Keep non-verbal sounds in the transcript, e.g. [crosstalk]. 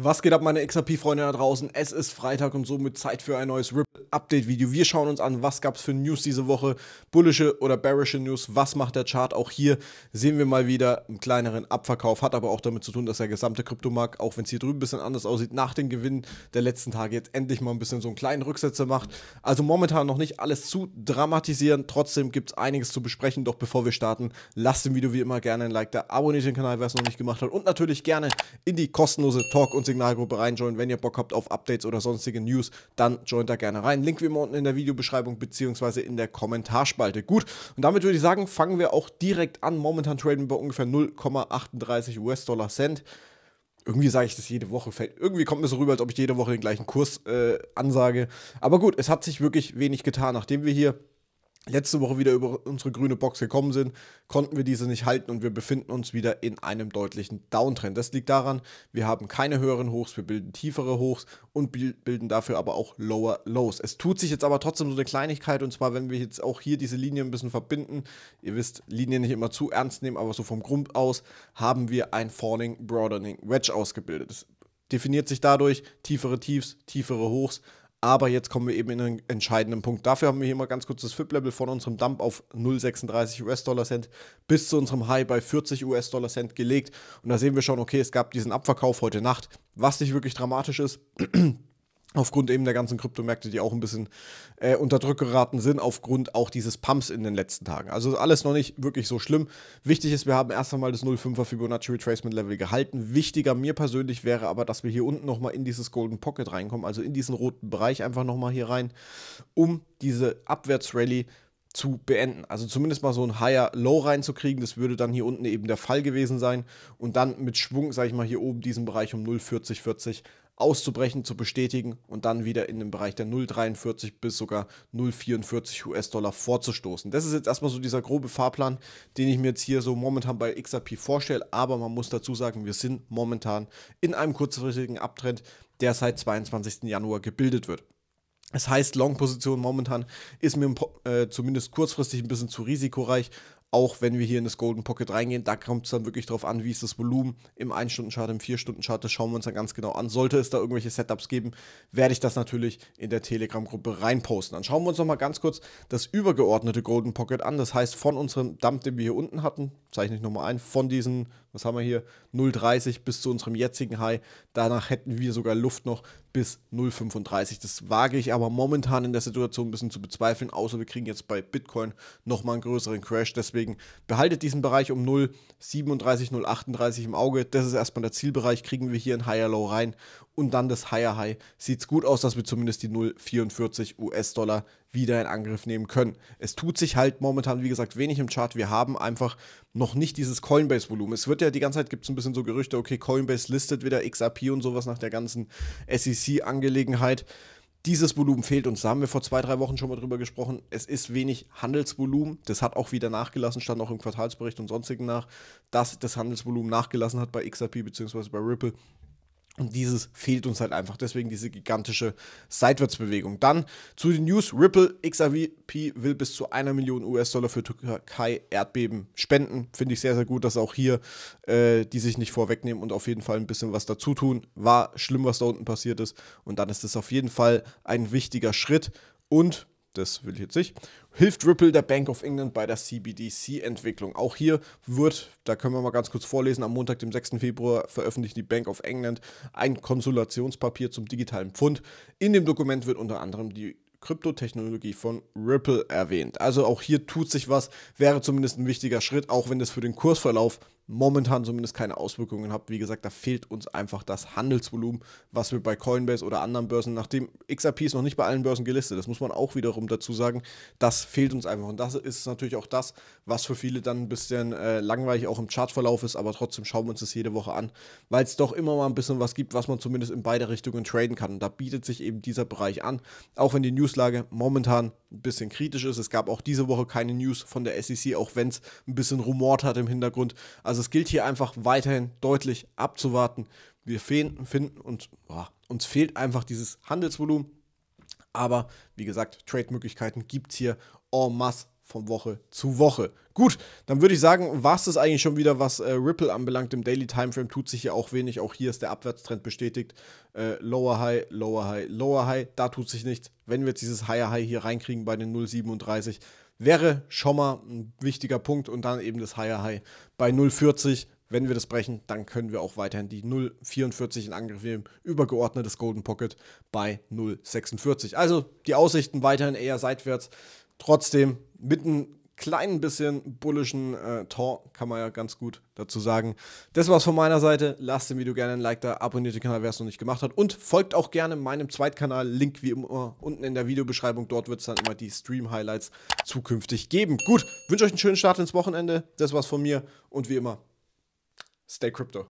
Was geht ab, meine XRP-Freunde da draußen? Es ist Freitag und somit Zeit für ein neues Ripple-Update-Video. Wir schauen uns an, was gab es für News diese Woche, bullische oder bearische News, was macht der Chart. Auch hier sehen wir mal wieder einen kleineren Abverkauf, hat aber auch damit zu tun, dass der gesamte Kryptomarkt, auch wenn es hier drüben ein bisschen anders aussieht, nach den Gewinnen der letzten Tage jetzt endlich mal ein bisschen so einen kleinen Rücksetzer macht. Also momentan noch nicht alles zu dramatisieren, trotzdem gibt es einiges zu besprechen. Doch bevor wir starten, lasst dem Video wie immer gerne ein Like da, abonniert den Kanal, wer es noch nicht gemacht hat und natürlich gerne in die kostenlose Talk- und Signalgruppe reinjoinen. Wenn ihr Bock habt auf Updates oder sonstige News, dann joint da gerne rein. Link wie immer unten in der Videobeschreibung beziehungsweise in der Kommentarspalte. Gut, und damit würde ich sagen, fangen wir auch direkt an. Momentan traden wir ungefähr 0,38 US-Dollar Cent irgendwie sage ich das jede Woche, fällt, irgendwie kommt mir so rüber, als ob ich jede Woche den gleichen Kurs äh, ansage. Aber gut, es hat sich wirklich wenig getan. Nachdem wir hier letzte Woche wieder über unsere grüne Box gekommen sind, konnten wir diese nicht halten und wir befinden uns wieder in einem deutlichen Downtrend. Das liegt daran, wir haben keine höheren Hochs, wir bilden tiefere Hochs und bilden dafür aber auch Lower Lows. Es tut sich jetzt aber trotzdem so eine Kleinigkeit und zwar, wenn wir jetzt auch hier diese Linie ein bisschen verbinden, ihr wisst, Linien nicht immer zu ernst nehmen, aber so vom Grund aus haben wir ein Falling Broadening Wedge ausgebildet. Das definiert sich dadurch tiefere Tiefs, tiefere Hochs, aber jetzt kommen wir eben in einen entscheidenden Punkt. Dafür haben wir hier mal ganz kurz das FIP-Level von unserem Dump auf 0,36 US-Dollar-Cent bis zu unserem High bei 40 US-Dollar-Cent gelegt. Und da sehen wir schon, okay, es gab diesen Abverkauf heute Nacht, was nicht wirklich dramatisch ist. [clears throat] aufgrund eben der ganzen Kryptomärkte, die auch ein bisschen äh, unter Druck geraten sind, aufgrund auch dieses Pumps in den letzten Tagen. Also alles noch nicht wirklich so schlimm. Wichtig ist, wir haben erst einmal das 0,5er Fibonacci Retracement Level gehalten. Wichtiger mir persönlich wäre aber, dass wir hier unten nochmal in dieses Golden Pocket reinkommen, also in diesen roten Bereich einfach nochmal hier rein, um diese Abwärtsrally zu beenden. Also zumindest mal so ein higher Low reinzukriegen, das würde dann hier unten eben der Fall gewesen sein und dann mit Schwung, sage ich mal, hier oben diesen Bereich um 0,4040 auszubrechen, zu bestätigen und dann wieder in den Bereich der 0,43 bis sogar 0,44 US-Dollar vorzustoßen. Das ist jetzt erstmal so dieser grobe Fahrplan, den ich mir jetzt hier so momentan bei XRP vorstelle, aber man muss dazu sagen, wir sind momentan in einem kurzfristigen Abtrend, der seit 22. Januar gebildet wird. Das heißt, Long-Position momentan ist mir äh, zumindest kurzfristig ein bisschen zu risikoreich, auch wenn wir hier in das Golden Pocket reingehen, da kommt es dann wirklich darauf an, wie ist das Volumen im 1-Stunden-Chart, im 4-Stunden-Chart, das schauen wir uns dann ganz genau an. Sollte es da irgendwelche Setups geben, werde ich das natürlich in der Telegram-Gruppe reinposten. Dann schauen wir uns nochmal ganz kurz das übergeordnete Golden Pocket an, das heißt von unserem Dump, den wir hier unten hatten, zeichne ich nochmal ein, von diesen, was haben wir hier, 0,30 bis zu unserem jetzigen High, danach hätten wir sogar Luft noch bis 0,35. Das wage ich aber momentan in der Situation ein bisschen zu bezweifeln, außer wir kriegen jetzt bei Bitcoin nochmal einen größeren Crash. Deswegen behaltet diesen Bereich um 0,37, 0,38 im Auge. Das ist erstmal der Zielbereich. Kriegen wir hier ein Higher Low rein und dann das Higher High. Sieht es gut aus, dass wir zumindest die 0,44 US-Dollar wieder in Angriff nehmen können. Es tut sich halt momentan, wie gesagt, wenig im Chart. Wir haben einfach noch nicht dieses Coinbase-Volumen. Es wird ja die ganze Zeit, gibt es ein bisschen so Gerüchte, okay, Coinbase listet wieder XRP und sowas nach der ganzen SEC-Angelegenheit. Dieses Volumen fehlt uns. Da haben wir vor zwei, drei Wochen schon mal drüber gesprochen. Es ist wenig Handelsvolumen. Das hat auch wieder nachgelassen, stand auch im Quartalsbericht und sonstigen nach, dass das Handelsvolumen nachgelassen hat bei XRP bzw. bei Ripple. Und dieses fehlt uns halt einfach. Deswegen diese gigantische Seitwärtsbewegung. Dann zu den News. Ripple XRP will bis zu einer Million US-Dollar für Türkei-Erdbeben spenden. Finde ich sehr, sehr gut, dass auch hier äh, die sich nicht vorwegnehmen und auf jeden Fall ein bisschen was dazu tun. War schlimm, was da unten passiert ist. Und dann ist das auf jeden Fall ein wichtiger Schritt. Und das will ich jetzt nicht, hilft Ripple der Bank of England bei der CBDC-Entwicklung. Auch hier wird, da können wir mal ganz kurz vorlesen, am Montag, dem 6. Februar veröffentlicht die Bank of England ein Konsultationspapier zum digitalen Pfund. In dem Dokument wird unter anderem die Kryptotechnologie von Ripple erwähnt. Also auch hier tut sich was, wäre zumindest ein wichtiger Schritt, auch wenn das für den Kursverlauf momentan zumindest keine Auswirkungen habt. Wie gesagt, da fehlt uns einfach das Handelsvolumen, was wir bei Coinbase oder anderen Börsen, nachdem XRP ist noch nicht bei allen Börsen gelistet, das muss man auch wiederum dazu sagen, das fehlt uns einfach. Und das ist natürlich auch das, was für viele dann ein bisschen äh, langweilig auch im Chartverlauf ist, aber trotzdem schauen wir uns das jede Woche an, weil es doch immer mal ein bisschen was gibt, was man zumindest in beide Richtungen traden kann. Und da bietet sich eben dieser Bereich an, auch wenn die Newslage momentan ein bisschen kritisch ist. Es gab auch diese Woche keine News von der SEC, auch wenn es ein bisschen rumort hat im Hintergrund. Also also es gilt hier einfach weiterhin deutlich abzuwarten. Wir finden, und boah, uns fehlt einfach dieses Handelsvolumen. Aber wie gesagt, Trade-Möglichkeiten gibt es hier en masse von Woche zu Woche. Gut, dann würde ich sagen, war es das eigentlich schon wieder, was äh, Ripple anbelangt. Im Daily Timeframe tut sich ja auch wenig. Auch hier ist der Abwärtstrend bestätigt. Äh, lower High, Lower High, Lower High. Da tut sich nichts. Wenn wir jetzt dieses Higher High hier reinkriegen bei den 0,37, wäre schon mal ein wichtiger Punkt und dann eben das Higher High bei 0,40. Wenn wir das brechen, dann können wir auch weiterhin die 0,44 in Angriff nehmen, übergeordnetes Golden Pocket bei 0,46. Also die Aussichten weiterhin eher seitwärts. Trotzdem mit einem kleinen bisschen bullischen äh, Tor, kann man ja ganz gut dazu sagen. Das war's von meiner Seite. Lasst dem Video gerne ein Like da, abonniert den Kanal, wer es noch nicht gemacht hat. Und folgt auch gerne meinem Zweitkanal. Link wie immer unten in der Videobeschreibung. Dort wird es dann immer die Stream-Highlights zukünftig geben. Gut, wünsche euch einen schönen Start ins Wochenende. Das war's von mir. Und wie immer, stay crypto.